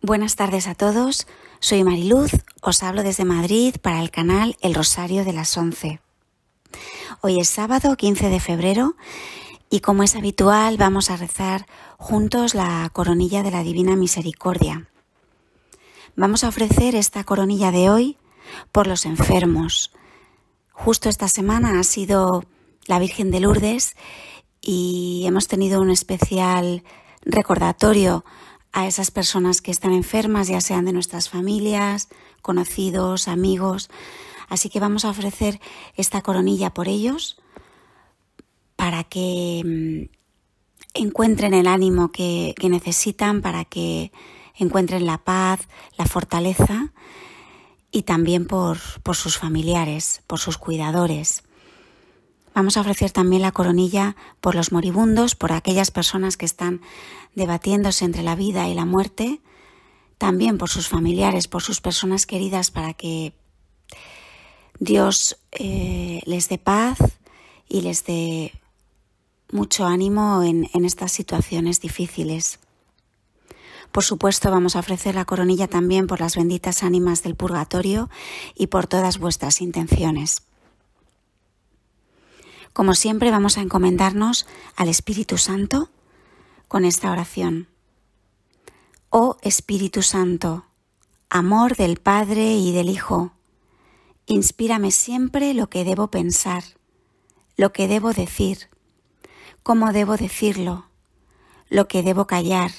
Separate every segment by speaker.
Speaker 1: Buenas tardes a todos, soy Mariluz, os hablo desde Madrid para el canal El Rosario de las 11. Hoy es sábado 15 de febrero y como es habitual vamos a rezar juntos la coronilla de la Divina Misericordia. Vamos a ofrecer esta coronilla de hoy por los enfermos. Justo esta semana ha sido la Virgen de Lourdes y hemos tenido un especial recordatorio a esas personas que están enfermas, ya sean de nuestras familias, conocidos, amigos. Así que vamos a ofrecer esta coronilla por ellos para que mm, encuentren el ánimo que, necesitan, para que encuentren la paz, la fortaleza y también por, por sus familiares, por sus cuidadores. Vamos a ofrecer también la coronilla por los moribundos, por aquellas personas que están debatiéndose entre la vida y la muerte, también por sus familiares, por sus personas queridas, para que Dios eh, les dé paz y les dé mucho ánimo en estas situaciones difíciles. Por supuesto, vamos a ofrecer la coronilla también por las benditas ánimas del purgatorio y por todas vuestras intenciones. Como siempre vamos a encomendarnos al Espíritu Santo con esta oración. Oh Espíritu Santo, amor del Padre y del Hijo, inspírame siempre lo que debo pensar, lo que debo decir, cómo debo decirlo, lo que debo callar,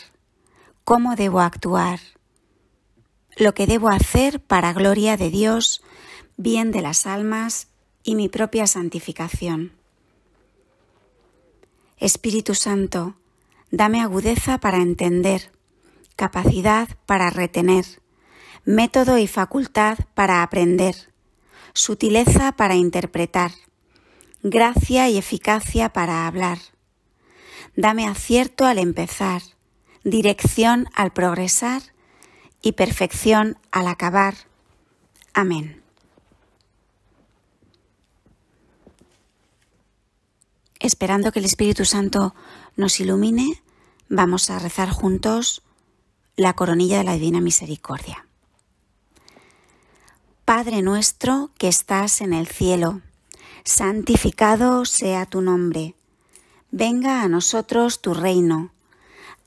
Speaker 1: cómo debo actuar, lo que debo hacer para gloria de Dios, bien de las almas y mi propia santificación. Espíritu Santo, dame agudeza para entender, capacidad para retener, método y facultad para aprender, sutileza para interpretar, gracia y eficacia para hablar. Dame acierto al empezar, dirección al progresar y perfección al acabar. Amén. esperando que el Espíritu Santo nos ilumine, vamos a rezar juntos la coronilla de la Divina Misericordia. Padre nuestro que estás en el cielo, santificado sea tu nombre. Venga a nosotros tu reino.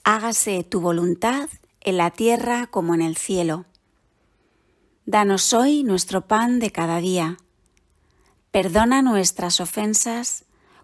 Speaker 1: Hágase tu voluntad en la tierra como en el cielo. Danos hoy nuestro pan de cada día. Perdona nuestras ofensas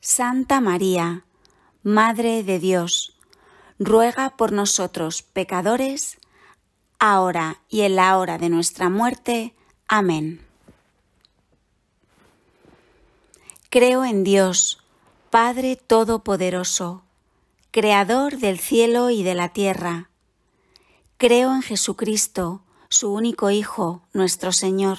Speaker 1: Santa María, Madre de Dios, ruega por nosotros pecadores, ahora y en la hora de nuestra muerte. Amén. Creo en Dios, Padre Todopoderoso, Creador del cielo y de la tierra. Creo en Jesucristo, su único Hijo, nuestro Señor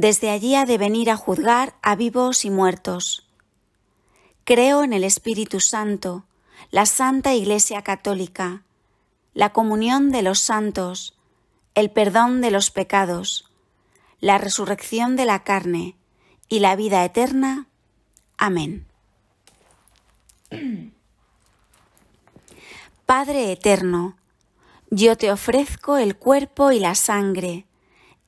Speaker 1: desde allí ha de venir a juzgar a vivos y muertos. Creo en el Espíritu Santo, la Santa Iglesia Católica, la comunión de los santos, el perdón de los pecados, la resurrección de la carne y la vida eterna. Amén. Padre Eterno, yo te ofrezco el cuerpo y la sangre,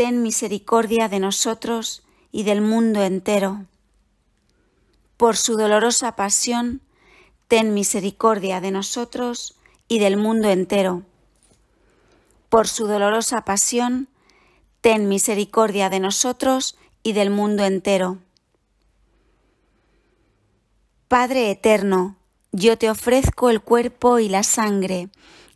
Speaker 1: ten misericordia de nosotros y del mundo entero. Por su dolorosa pasión, ten misericordia de nosotros y del mundo entero. Por su dolorosa pasión, ten misericordia de nosotros y del mundo entero. Padre eterno, yo te ofrezco el cuerpo y la sangre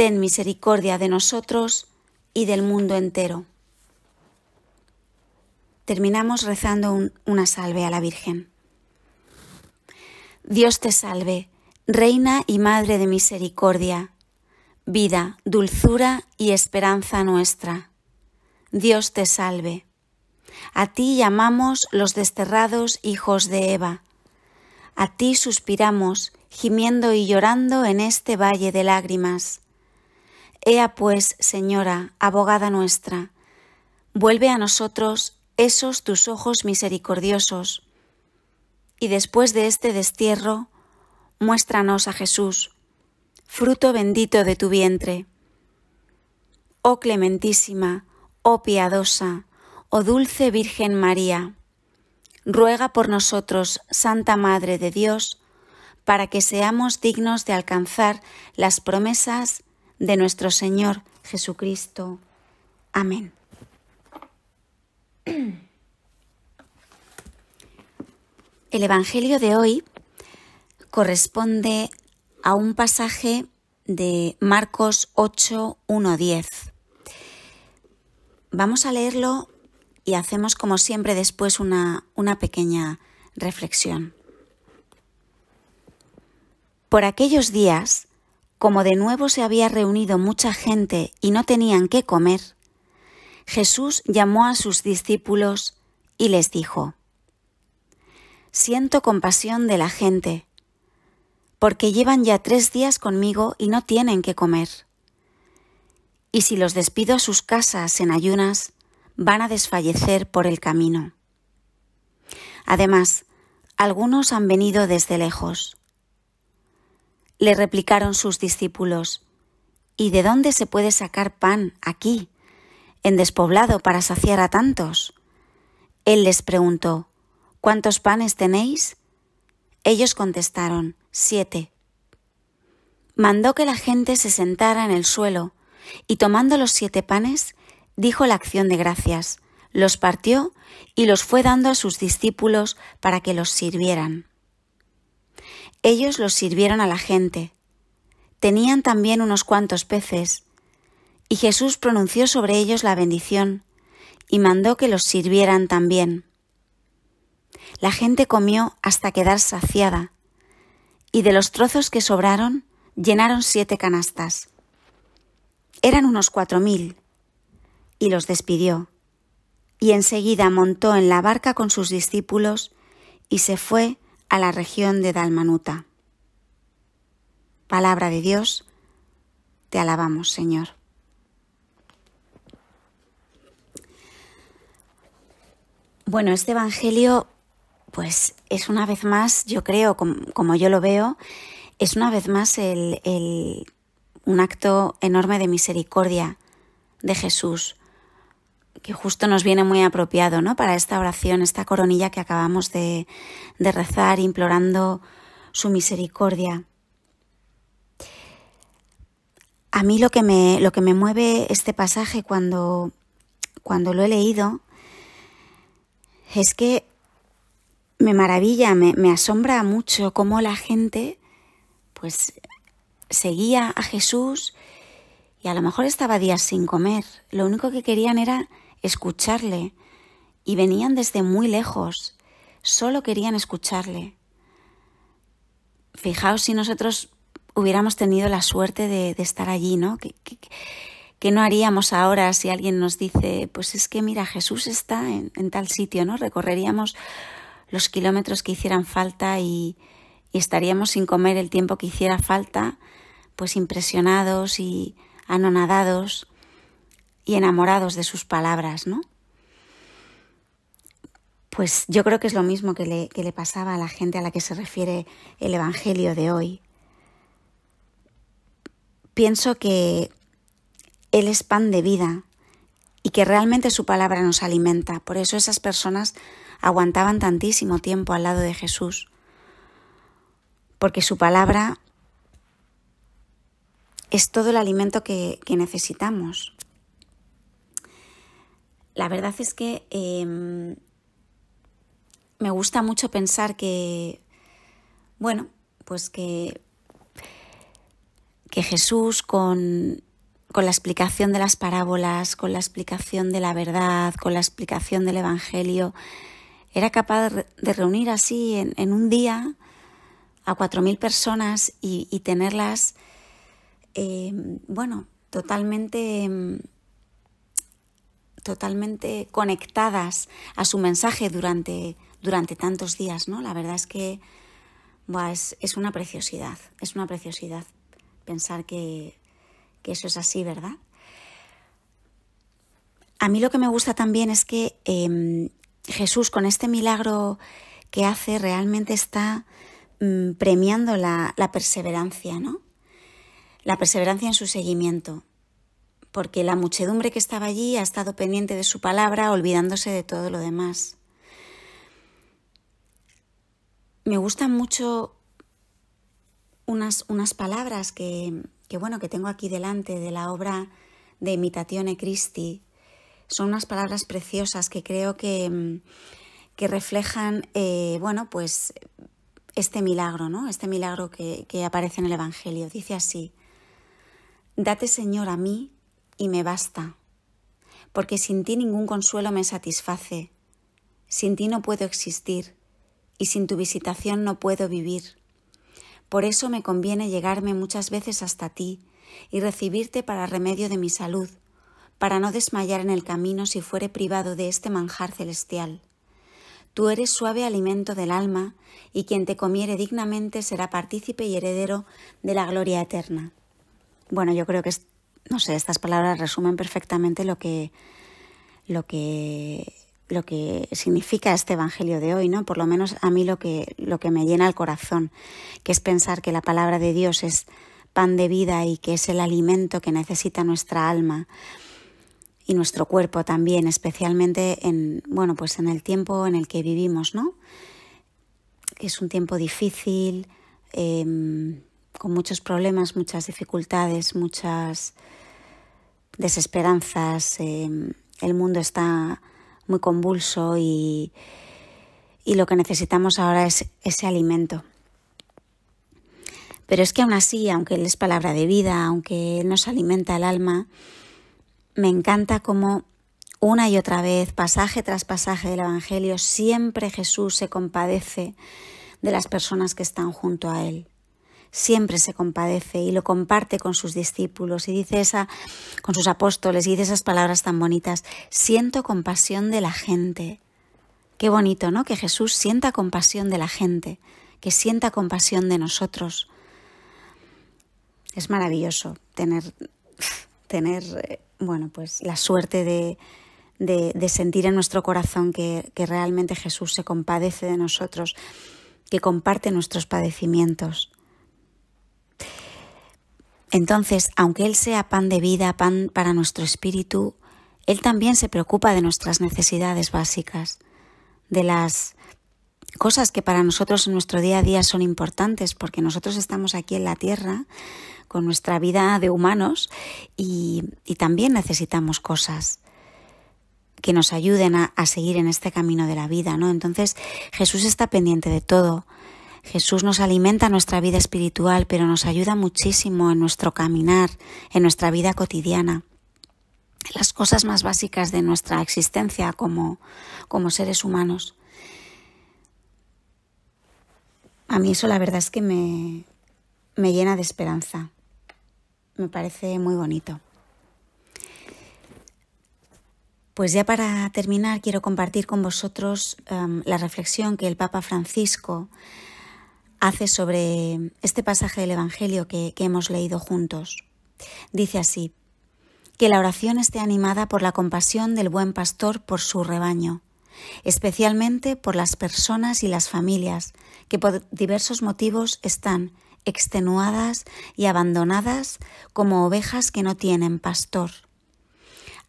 Speaker 1: ten misericordia de nosotros y del mundo entero. Terminamos rezando una salve a la Virgen. Dios te salve, Reina y Madre de Misericordia, vida, dulzura y esperanza nuestra. Dios te salve. A ti llamamos los desterrados hijos de Eva. A ti suspiramos, gimiendo y llorando en este valle de lágrimas. Ea pues, Señora, abogada nuestra, vuelve a nosotros esos tus ojos misericordiosos, y después de este destierro, muéstranos a Jesús, fruto bendito de tu vientre. Oh clementísima, oh piadosa, oh dulce Virgen María, ruega por nosotros, Santa Madre de Dios, para que seamos dignos de alcanzar las promesas de nuestro Señor Jesucristo. Amén. El Evangelio de hoy corresponde a un pasaje de Marcos 8, 1, 10. Vamos a leerlo y hacemos como siempre después una, una pequeña reflexión. Por aquellos días como de nuevo se había reunido mucha gente y no tenían qué comer, Jesús llamó a sus discípulos y les dijo, Siento compasión de la gente, porque llevan ya tres días conmigo y no tienen qué comer. Y si los despido a sus casas en ayunas, van a desfallecer por el camino. Además, algunos han venido desde lejos. Le replicaron sus discípulos, ¿Y de dónde se puede sacar pan aquí, en despoblado, para saciar a tantos? Él les preguntó, ¿Cuántos panes tenéis? Ellos contestaron, siete. Mandó que la gente se sentara en el suelo, y tomando los siete panes, dijo la acción de gracias, los partió y los fue dando a sus discípulos para que los sirvieran. Ellos los sirvieron a la gente. Tenían también unos cuantos peces, y Jesús pronunció sobre ellos la bendición, y mandó que los sirvieran también. La gente comió hasta quedar saciada, y de los trozos que sobraron llenaron siete canastas. Eran unos cuatro mil, y los despidió, y enseguida montó en la barca con sus discípulos, y se fue a la región de Dalmanuta. Palabra de Dios, te alabamos, Señor. Bueno, este Evangelio, pues es una vez más, yo creo, como, yo lo veo, es una vez más el, un acto enorme de misericordia de Jesús, que justo nos viene muy apropiado, ¿no? Para esta oración, esta coronilla que acabamos de, rezar, implorando su misericordia. A mí lo que me, lo que me mueve este pasaje cuando, cuando lo he leído es que me maravilla, me, asombra mucho cómo la gente pues seguía a Jesús y a lo mejor estaba días sin comer. Lo único que querían era escucharle, y venían desde muy lejos, solo querían escucharle. Fijaos si nosotros hubiéramos tenido la suerte de, estar allí, ¿no? ¿Qué, no haríamos ahora si alguien nos dice, pues es que mira, Jesús está en, tal sitio, ¿no? Recorreríamos los kilómetros que hicieran falta y estaríamos sin comer el tiempo que hiciera falta, pues impresionados y anonadados y enamorados de sus palabras, ¿no? Pues yo creo que es lo mismo que le, pasaba a la gente a la que se refiere el Evangelio de hoy. Pienso que Él es pan de vida y que realmente su palabra nos alimenta. Por eso esas personas aguantaban tantísimo tiempo al lado de Jesús, porque su palabra es todo el alimento que, que necesitamos la verdad es que em, me gusta mucho pensar que, bueno, pues que, que Jesús con, la explicación de las parábolas, con la explicación de la verdad, con la explicación del Evangelio, era capaz de reunir así en, un día a cuatro mil personas y, tenerlas, em, bueno, totalmente em, totalmente conectadas a su mensaje durante, durante tantos días, ¿no? La verdad es que es, una preciosidad, es una preciosidad pensar que, eso es así, ¿verdad? A mí lo que me gusta también es que em, Jesús con este milagro que hace realmente está mm, premiando la, la perseverancia, ¿no? La perseverancia en su seguimiento porque la muchedumbre que estaba allí ha estado pendiente de su palabra, olvidándose de todo lo demás. Me gustan mucho unas, unas palabras que, bueno, que tengo aquí delante de la obra de Imitatione Christi. Son unas palabras preciosas que creo que, que reflejan, eh, bueno, pues este milagro, ¿no? Este milagro que, que aparece en el Evangelio. Dice así, Date, Señor, a mí y me basta, porque sin ti ningún consuelo me satisface, sin ti no puedo existir, y sin tu visitación no puedo vivir. Por eso me conviene llegarme muchas veces hasta ti y recibirte para remedio de mi salud, para no desmayar en el camino si fuere privado de este manjar celestial. Tú eres suave alimento del alma, y quien te comiere dignamente será partícipe y heredero de la gloria eterna. Bueno, yo creo que no sé, estas palabras resumen perfectamente lo que, lo lo que significa este Evangelio de hoy, ¿no? Por lo menos a mí lo que, lo que me llena el corazón, que es pensar que la palabra de Dios es pan de vida y que es el alimento que necesita nuestra alma y nuestro cuerpo también, especialmente en, bueno, pues en el tiempo en el que vivimos, ¿no? Es un tiempo difícil, em, con muchos problemas, muchas dificultades, muchas desesperanzas. Em, el mundo está muy convulso y, y lo que necesitamos ahora es ese alimento. Pero es que aún así, aunque Él es palabra de vida, aunque Él nos alimenta el alma, me encanta cómo una y otra vez, pasaje tras pasaje del Evangelio, siempre Jesús se compadece de las personas que están junto a Él siempre se compadece y lo comparte con sus discípulos y dice esa, con sus apóstoles y dice esas palabras tan bonitas, siento compasión de la gente. Qué bonito, ¿no? Que Jesús sienta compasión de la gente, que sienta compasión de nosotros. Es maravilloso tener, tener eh, bueno, pues la suerte de, de, sentir en nuestro corazón que, que realmente Jesús se compadece de nosotros, que comparte nuestros padecimientos. Entonces, aunque Él sea pan de vida, pan para nuestro espíritu, Él también se preocupa de nuestras necesidades básicas, de las cosas que para nosotros en nuestro día a día son importantes, porque nosotros estamos aquí en la tierra con nuestra vida de humanos y, también necesitamos cosas que nos ayuden a, a seguir en este camino de la vida, ¿no? Entonces, Jesús está pendiente de todo Jesús nos alimenta nuestra vida espiritual, pero nos ayuda muchísimo en nuestro caminar, en nuestra vida cotidiana, en las cosas más básicas de nuestra existencia como, como seres humanos. A mí eso la verdad es que me, me llena de esperanza. Me parece muy bonito. Pues ya para terminar quiero compartir con vosotros em, la reflexión que el Papa Francisco hace sobre este pasaje del Evangelio que, hemos leído juntos. Dice así, que la oración esté animada por la compasión del buen pastor por su rebaño, especialmente por las personas y las familias que por diversos motivos están extenuadas y abandonadas como ovejas que no tienen pastor.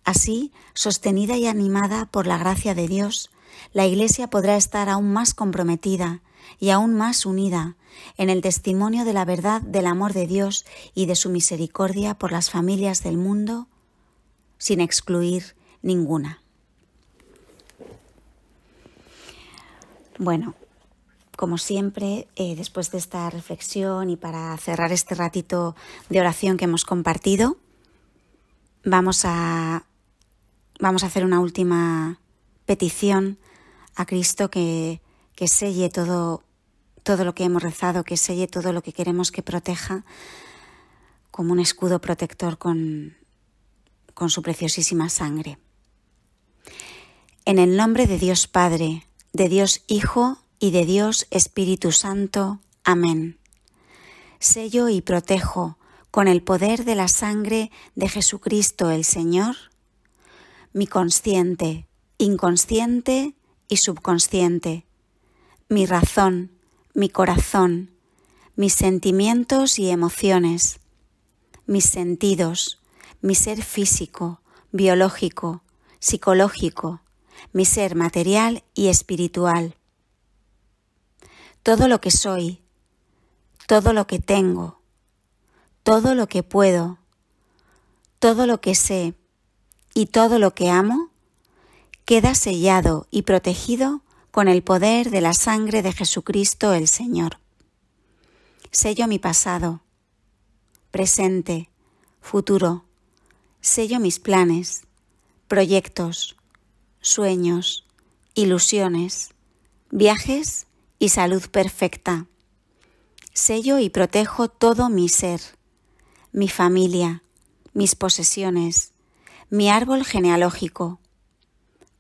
Speaker 1: Así, sostenida y animada por la gracia de Dios, la Iglesia podrá estar aún más comprometida y aún más unida en el testimonio de la verdad del amor de Dios y de su misericordia por las familias del mundo, sin excluir ninguna. Bueno, como siempre, eh, después de esta reflexión y para cerrar este ratito de oración que hemos compartido, vamos a, vamos a hacer una última petición a Cristo que que selle todo, lo que hemos rezado, que selle todo lo que queremos que proteja como un escudo protector con, con su preciosísima sangre. En el nombre de Dios Padre, de Dios Hijo y de Dios Espíritu Santo. Amén. Sello y protejo con el poder de la sangre de Jesucristo el Señor mi consciente, inconsciente y subconsciente mi razón, mi corazón, mis sentimientos y emociones, mis sentidos, mi ser físico, biológico, psicológico, mi ser material y espiritual. Todo lo que soy, todo lo que tengo, todo lo que puedo, todo lo que sé y todo lo que amo, queda sellado y protegido con el poder de la sangre de Jesucristo el Señor. Sello mi pasado, presente, futuro. Sello mis planes, proyectos, sueños, ilusiones, viajes y salud perfecta. Sello y protejo todo mi ser, mi familia, mis posesiones, mi árbol genealógico.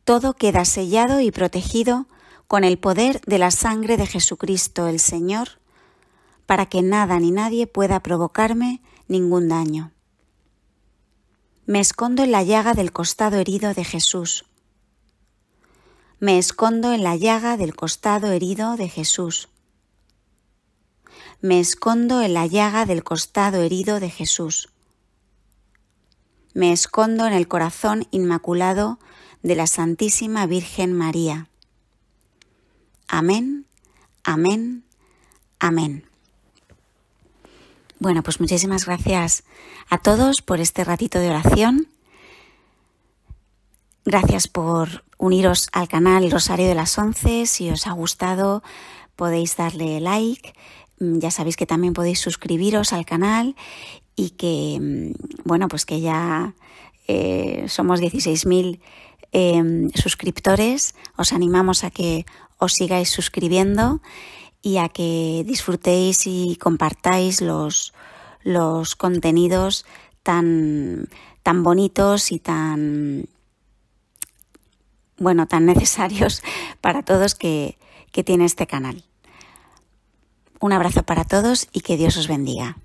Speaker 1: Todo queda sellado y protegido con el poder de la sangre de Jesucristo el Señor, para que nada ni nadie pueda provocarme ningún daño. Me escondo en la llaga del costado herido de Jesús. Me escondo en la llaga del costado herido de Jesús. Me escondo en la llaga del costado herido de Jesús. Me escondo en el corazón inmaculado de la Santísima Virgen María. Amén, amén, amén. Bueno, pues muchísimas gracias a todos por este ratito de oración. Gracias por uniros al canal Rosario de las Once. Si os ha gustado, podéis darle like. Mm, ya sabéis que también podéis suscribiros al canal y que, mm, bueno, pues que ya eh, somos 16.000 Em, suscriptores. Os animamos a que os sigáis suscribiendo y a que disfrutéis y compartáis los, contenidos tan, tan bonitos y tan bueno, tan necesarios para todos que tiene este canal. Un abrazo para todos y que Dios os bendiga.